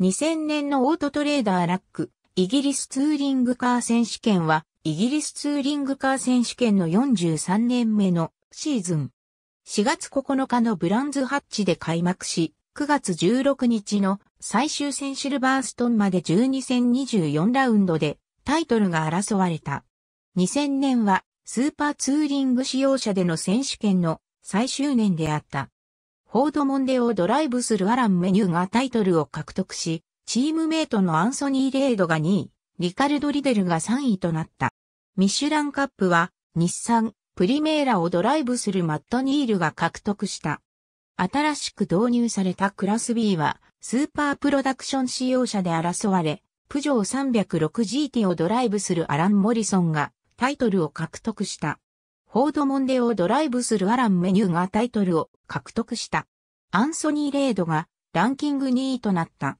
2000年のオートトレーダーラック、イギリスツーリングカー選手権は、イギリスツーリングカー選手権の43年目のシーズン。4月9日のブランズハッチで開幕し、9月16日の最終戦シルバーストンまで12戦24ラウンドでタイトルが争われた。2000年はスーパーツーリング使用者での選手権の最終年であった。フォードモンデをドライブするアラン・メニューがタイトルを獲得し、チームメイトのアンソニー・レードが2位、リカルド・リデルが3位となった。ミシュランカップは、日産、プリメーラをドライブするマット・ニールが獲得した。新しく導入されたクラス B は、スーパープロダクション使用車で争われ、プジョー 306GT をドライブするアラン・モリソンがタイトルを獲得した。フォードモンデをドライブするアランメニューがタイトルを獲得した。アンソニー・レードがランキング2位となった。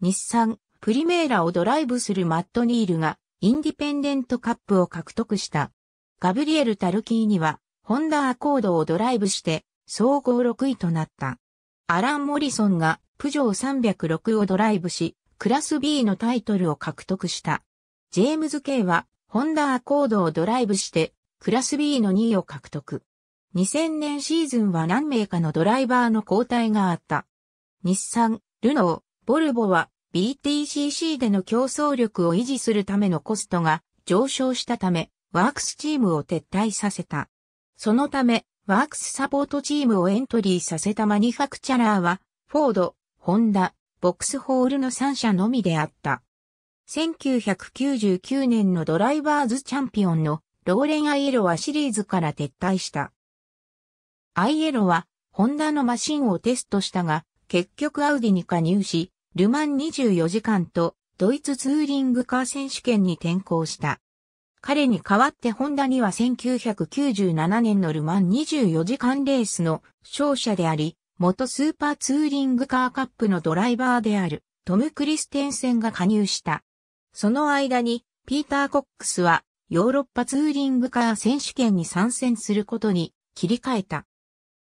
日産、プリメーラをドライブするマット・ニールがインディペンデントカップを獲得した。ガブリエル・タルキーにはホンダ・アコードをドライブして総合6位となった。アラン・モリソンがプジョー306をドライブし、クラス B のタイトルを獲得した。ジェームズ・ケイはホンダ・アコードをドライブしてクラス B の2位を獲得。2000年シーズンは何名かのドライバーの交代があった。日産、ルノー、ボルボは BTCC での競争力を維持するためのコストが上昇したため、ワークスチームを撤退させた。そのため、ワークスサポートチームをエントリーさせたマニファクチャラーは、フォード、ホンダ、ボックスホールの3社のみであった。1999年のドライバーズチャンピオンのローレン・アイエロはシリーズから撤退した。アイエロは、ホンダのマシンをテストしたが、結局アウディに加入し、ルマン24時間とドイツツーリングカー選手権に転向した。彼に代わってホンダには1997年のルマン24時間レースの勝者であり、元スーパーツーリングカーカップのドライバーであるトム・クリステンセンが加入した。その間にピーター・コックスはヨーロッパツーリングカー選手権に参戦することに切り替えた。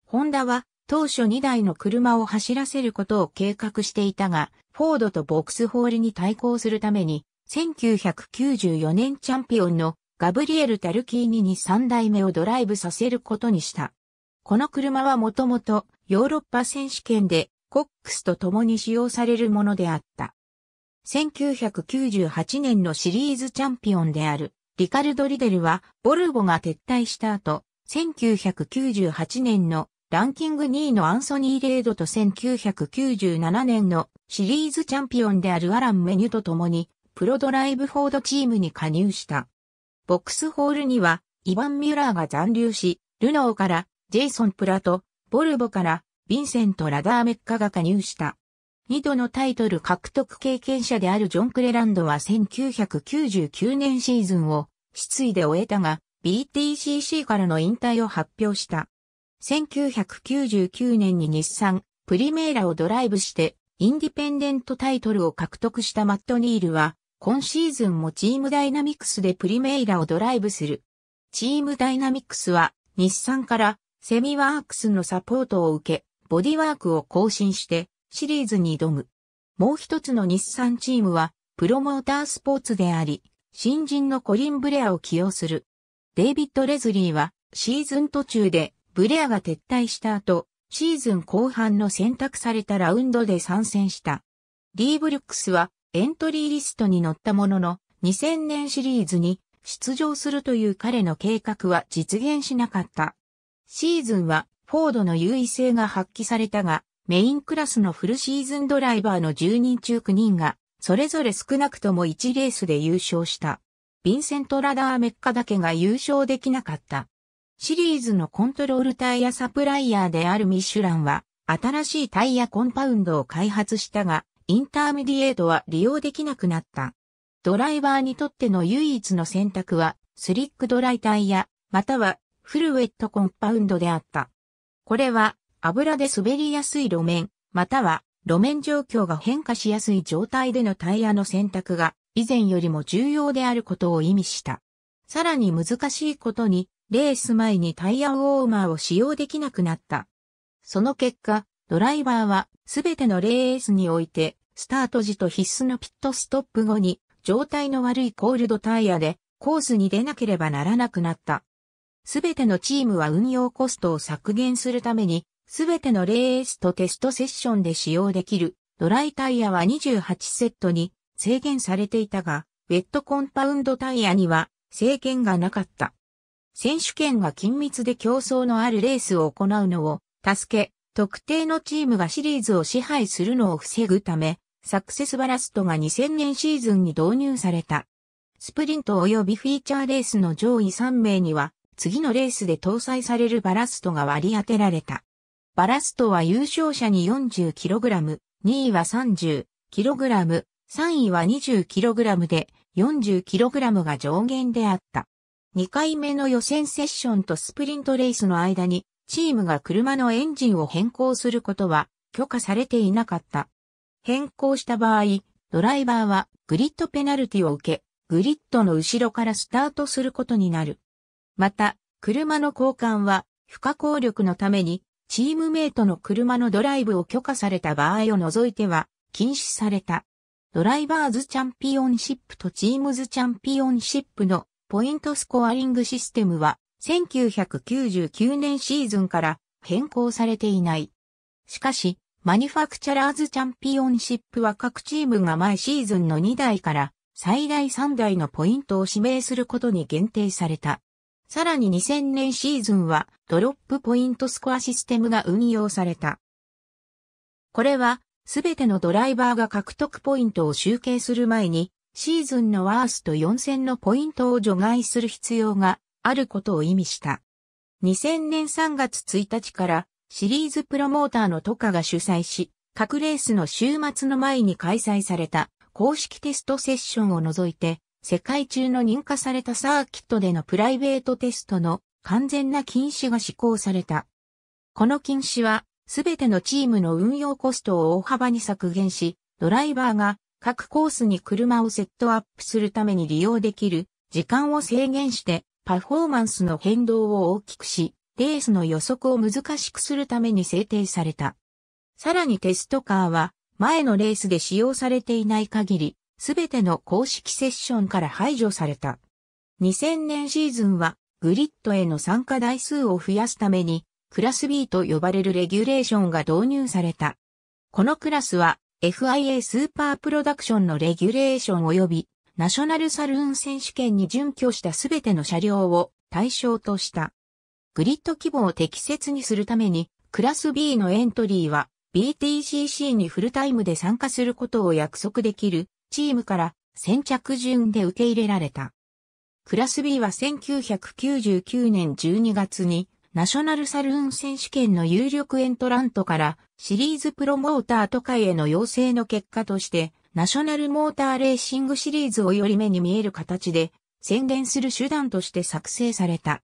ホンダは当初2台の車を走らせることを計画していたが、フォードとボックスホールに対抗するために、1994年チャンピオンのガブリエル・タルキーニに3代目をドライブさせることにした。この車はもともとヨーロッパ選手権でコックスと共に使用されるものであった。1998年のシリーズチャンピオンであるリカルド・リデルは、ボルボが撤退した後、1998年のランキング2位のアンソニー・レードと1997年のシリーズチャンピオンであるアラン・メニュと共に、プロドライブフォードチームに加入した。ボックスホールには、イヴァン・ミュラーが残留し、ルノーからジェイソン・プラと、ボルボからヴィンセント・ラダーメッカが加入した。2度のタイトル獲得経験者であるジョン・クレランドは1999年シーズンを失意で終えたが BTCC からの引退を発表した。1999年に日産プリメーラをドライブしてインディペンデントタイトルを獲得したマット・ニールは今シーズンもチームダイナミクスでプリメイラをドライブする。チームダイナミクスは日産からセミワークスのサポートを受け、ボディワークを更新してシリーズに挑む。もう一つの日産チームは、プロモータースポーツであり、新人のコリン・ブレアを起用する。デイビッド・レズリーは、シーズン途中で、ブレアが撤退した後、シーズン後半の選択されたラウンドで参戦した。リーブルックスは、エントリーリストに乗ったものの、2000年シリーズに出場するという彼の計画は実現しなかった。シーズンは、フォードの優位性が発揮されたが、メインクラスのフルシーズンドライバーの10人中9人が、それぞれ少なくとも1レースで優勝した。ヴィンセント・ラダーメッカだけが優勝できなかった。シリーズのコントロールタイヤサプライヤーであるミシュランは、新しいタイヤコンパウンドを開発したが、インターミディエートは利用できなくなった。ドライバーにとっての唯一の選択は、スリックドライタイヤ、またはフルウェットコンパウンドであった。これは油で滑りやすい路面、または路面状況が変化しやすい状態でのタイヤの選択が以前よりも重要であることを意味した。さらに難しいことに、レース前にタイヤウォーマーを使用できなくなった。その結果、ドライバーはすべてのレースにおいて、スタート時と必須のピットストップ後に、状態の悪いコールドタイヤでコースに出なければならなくなった。すべてのチームは運用コストを削減するために、すべてのレースとテストセッションで使用できるドライタイヤは28セットに制限されていたが、ウェットコンパウンドタイヤには制限がなかった。選手権が緊密で競争のあるレースを行うのを助け、特定のチームがシリーズを支配するのを防ぐため、サクセスバラストが2000年シーズンに導入された。スプリント及びフィーチャーレースの上位3名には、次のレースで搭載されるバラストが割り当てられた。バラストは優勝者に 40kg、2位は 30kg、3位は 20kg で 40kg が上限であった。2回目の予選セッションとスプリントレースの間にチームが車のエンジンを変更することは許可されていなかった。変更した場合、ドライバーはグリッドペナルティを受け、グリッドの後ろからスタートすることになる。また、車の交換は不可抗力のためにチームメイトの車のドライブを許可された場合を除いては禁止された。ドライバーズチャンピオンシップとチームズチャンピオンシップのポイントスコアリングシステムは1999年シーズンから変更されていない。しかし、マニュファクチャラーズチャンピオンシップは各チームが前シーズンの2台から最大3台のポイントを指名することに限定された。さらに2000年シーズンはドロップポイントスコアシステムが運用された。これはすべてのドライバーが獲得ポイントを集計する前にシーズンのワースト4 0のポイントを除外する必要があることを意味した。2000年3月1日からシリーズプロモーターのトカが主催し、各レースの週末の前に開催された公式テストセッションを除いて世界中の認可されたサーキットでのプライベートテストの完全な禁止が施行された。この禁止は、すべてのチームの運用コストを大幅に削減し、ドライバーが各コースに車をセットアップするために利用できる時間を制限してパフォーマンスの変動を大きくし、レースの予測を難しくするために制定された。さらにテストカーは前のレースで使用されていない限りすべての公式セッションから排除された。2000年シーズンはグリッドへの参加台数を増やすためにクラス B と呼ばれるレギュレーションが導入された。このクラスは FIA スーパープロダクションのレギュレーション及びナショナルサルーン選手権に準拠したすべての車両を対象とした。グリッド規模を適切にするためにクラス B のエントリーは BTCC にフルタイムで参加することを約束できるチームから先着順で受け入れられた。クラス B は1999年12月にナショナルサルーン選手権の有力エントラントからシリーズプロモーター都会への要請の結果としてナショナルモーターレーシングシリーズをより目に見える形で宣伝する手段として作成された。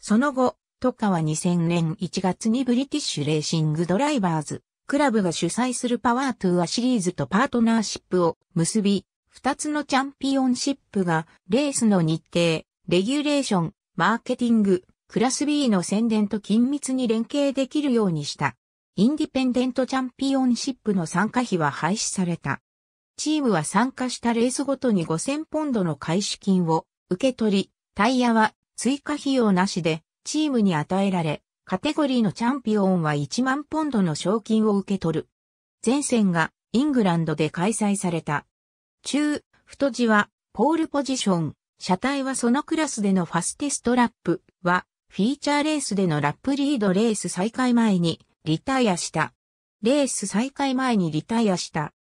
その後、都会は2000年1月にブリティッシュレーシングドライバーズクラブが主催するパワートゥアシリーズとパートナーシップを結び、2つのチャンピオンシップがレースの日程、レギュレーション、マーケティング、クラス B の宣伝と緊密に連携できるようにした。インディペンデントチャンピオンシップの参加費は廃止された。チームは参加したレースごとに5000ポンドの開始金を受け取り、タイヤは追加費用なしでチームに与えられ、カテゴリーのチャンピオンは1万ポンドの賞金を受け取る。前線がイングランドで開催された。中、太字はポールポジション、車体はそのクラスでのファステストラップはフィーチャーレースでのラップリードレース再開前にリタイアした。レース再開前にリタイアした。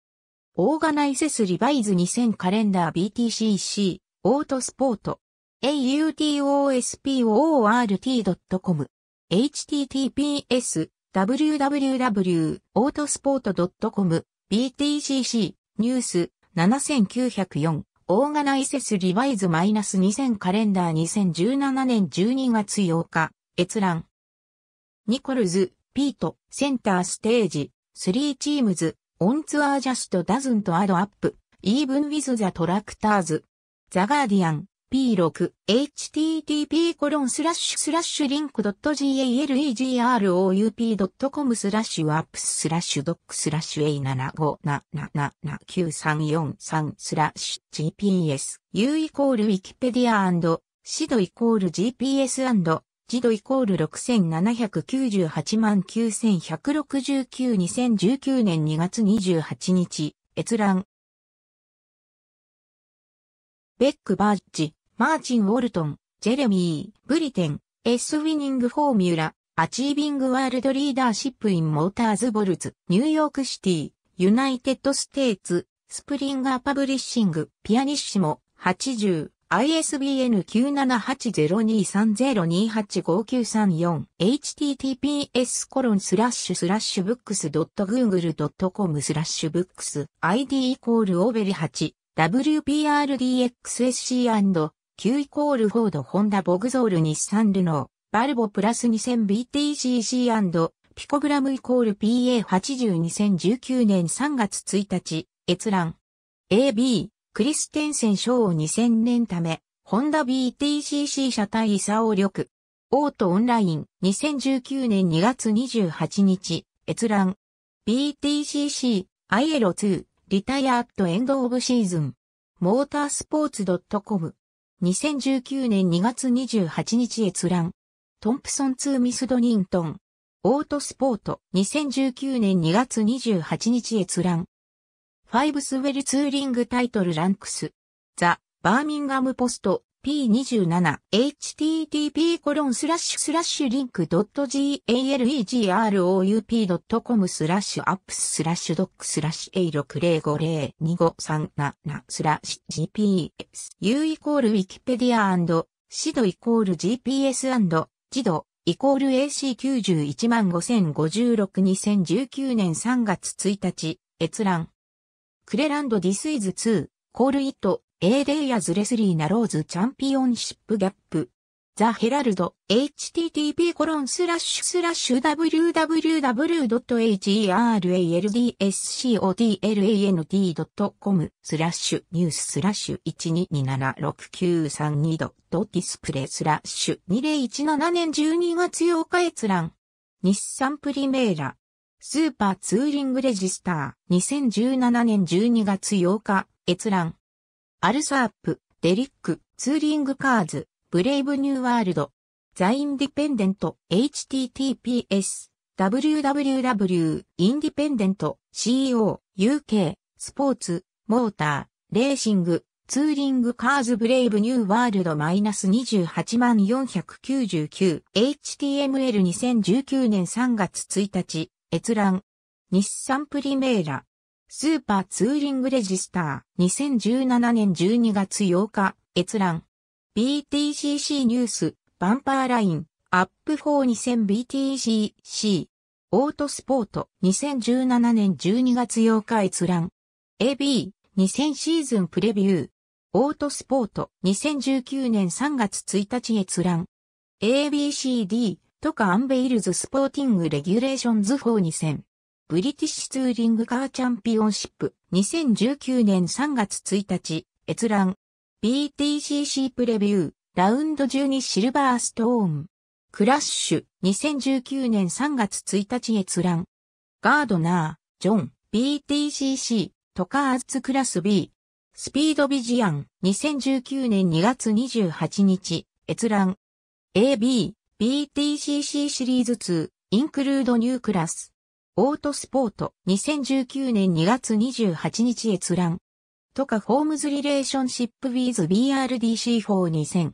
オーガナイセスリバイズ2000カレンダー BTCC オートスポート autosport.autosportcom https www.autosport.com btcc ニュース7904オーガナイセスリバイズマイナス2000カレンダー2017年12月8日閲覧ニコルズ、ピート、センターステージ、スリーチームズ、オンツアージャストダズンとアドアップ、イーブンウィズザトラクターズ、ザガーディアン、P. http コロンスラッシュスラッシュリンク .jalelegroup.com スラッシュアップスラッシュドックスラッシュ A7577794343 スラッシュ GPS U イコール w i k i p e ア i a シドイコール GPS& ジドイコール679891692019年2月28日閲覧ベックバッジマーチン・ウォルトン、ジェレミー、ブリテン、S ウィニングフォーミュラ、アチービングワールドリーダーシップインモーターズボルツ、ニューヨークシティ、ユナイテッドステイツ、スプリンガーパブリッシング、ピアニッシモ、80、ISBN 9780230285934 https コロンスラッシュスラッシュブックス .google.com スラッシュブックス id イコールオーベリ8 WPRDXSC& Q イコールフォード、ホンダ、ボグゾール、日産、ルノー、バルボプラス 2000BTCC& ピコグラムイコール PA802019 年3月1日、閲覧。AB、クリステンセン賞を2000年ため、ホンダ BTCC 車体イサオ力。オートオンライン2019年2月28日、閲覧。BTCC、ILO2、リタイアアットエンドオブシーズン。モータースポーツ .com 2019年2月28日閲覧。トンプソン2ミスドニントン。オートスポート。2019年2月28日閲覧。ファイブスウェルツーリングタイトルランクス。ザ・バーミンガムポスト。h t t p l i n k g a l e g r o u p c o m スラッシュアップススラッシュドックスラッシュ A605025377 スラッシュ GPS U イコール Wikipedia& シドイコール GPS& ジドイコール AC9150562019 年3月1日閲覧クレランドディスイズ2コールイット A レイヤーズレスリーなローズチャンピオンシップギャップ。ザ・ヘラルド、http コロンスラッシュスラッシュ www.heraldscotland.com スラッシュニューススラッシュ 122769322.display スラッシュ2017年12月8日閲覧日産プリメーラスーパーツーリングレジスター2017年12月8日閲覧アルサープ、デリック、ツーリングカーズ、ブレイブニューワールド、ザインディペンデント、https、w w w インディペンデント、c o u k スポーツ、モーター、レーシング、ツーリングカーズブレイブニューワールドマイナス28万499、HTML2019 年3月1日、閲覧、日産プリメーラ、スーパーツーリングレジスター、2017年12月8日、閲覧。BTCC ニュース、バンパーライン、アップ 42000BTCC、オートスポート、2017年12月8日閲覧。AB、2000シーズンプレビュー。オートスポート、2019年3月1日閲覧。ABCD、とかアンベイルズスポーティングレギュレーションズ4 2000。ブリティッシュツーリングカーチャンピオンシップ2019年3月1日閲覧 BTCC プレビューラウンド12シルバーストーンクラッシュ2019年3月1日閲覧ガードナージョン BTCC トカーズクラス B スピードビジアン2019年2月28日閲覧 AB BTCC シリーズ2インクルードニュークラスオートスポート2019年2月28日閲覧。とかホームズリレーションシップウィーズ、BRDC4 2000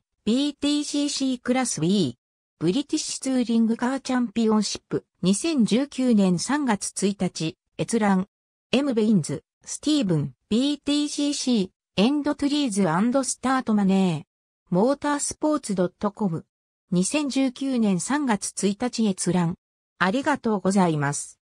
BTCC クラス B ブリティッシュツーリングカーチャンピオンシップ2019年3月1日閲覧エムベインズスティーブン BTCC エンドトゥリーズスタートマネーモータースポーツ .com2019 年3月1日閲覧ありがとうございます。